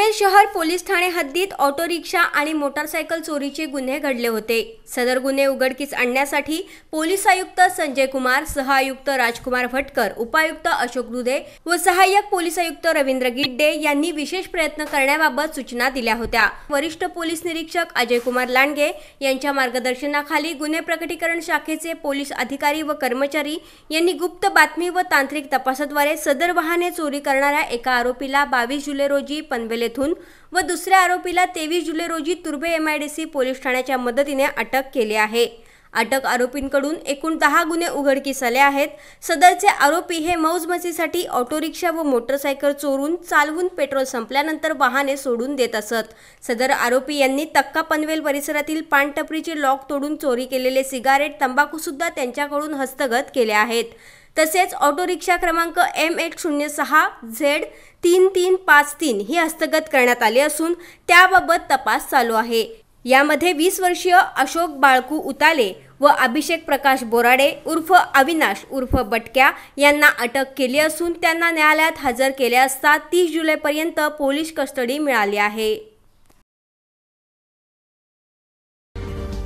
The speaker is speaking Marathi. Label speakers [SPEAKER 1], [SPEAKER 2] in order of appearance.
[SPEAKER 1] पनवेल शहर पोलीस ठाणे हद्दीत ऑटो रिक्षा आणि मोटारसायकल चोरीचे गुन्हे घडले होते सदर गुन्हे उघडकीस आणण्यासाठी पोलीस आयुक्त संजय कुमार आयुक्त राजकुमार भटकर उपायुक्त अशोक दुधे व सहाय्यक पोलीस आयुक्त रवींद्र गिड्डे यांनी विशेष प्रयत्न करण्याबाबत सूचना दिल्या होत्या वरिष्ठ पोलीस निरीक्षक अजय कुमार लांडगे यांच्या मार्गदर्शनाखाली गुन्हे प्रकटीकरण शाखेचे पोलीस अधिकारी व कर्मचारी यांनी गुप्त बातमी व तांत्रिक तपासाद्वारे सदर वाहने चोरी करणाऱ्या एका आरोपीला बावीस जुलै रोजी पनवेल येथून व दुसऱ्या आरोपीला तेवीस जुलै रोजी तुर्बे M I D C police ठाण्याच्या मदतीने अटक केली आहे अटक आरोपींकडून एकूण दहा गुन्हे उघडकीस आले आहेत सदरचे आरोपी हे मौजमस्तीसाठी ऑटो रिक्षा व मोटरसायकल चोरून चालवून पेट्रोल संपल्यानंतर वाहने सोडून देत असत सदर आरोपी यांनी तक्का पनवेल परिसरातील पानटपरीचे लॉक तोडून चोरी केलेले सिगारेट तंबाखूसुद्धा त्यांच्याकडून हस्तगत केले आहेत तसेच ऑटो रिक्षा क्रमांक एम एक शून्य सहा झेड तीन तीन पाच तीन ही हस्तगत करण्यात आले असून त्याबाबत तपास चालू आहे यामध्ये वीस वर्षीय अशोक बाळकू उताले व अभिषेक प्रकाश बोराडे उर्फ अविनाश उर्फ बटक्या यांना अटक केली असून त्यांना न्यायालयात हजर केले असता तीस जुलैपर्यंत पोलीस कस्टडी मिळाली आहे